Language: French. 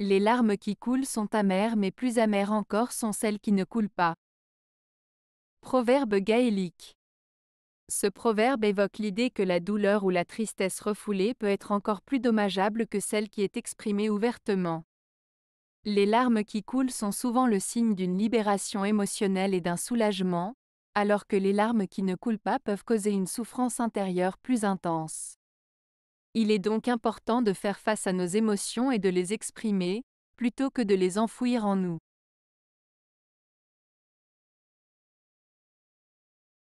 Les larmes qui coulent sont amères mais plus amères encore sont celles qui ne coulent pas. Proverbe gaélique. Ce proverbe évoque l'idée que la douleur ou la tristesse refoulée peut être encore plus dommageable que celle qui est exprimée ouvertement. Les larmes qui coulent sont souvent le signe d'une libération émotionnelle et d'un soulagement, alors que les larmes qui ne coulent pas peuvent causer une souffrance intérieure plus intense. Il est donc important de faire face à nos émotions et de les exprimer, plutôt que de les enfouir en nous.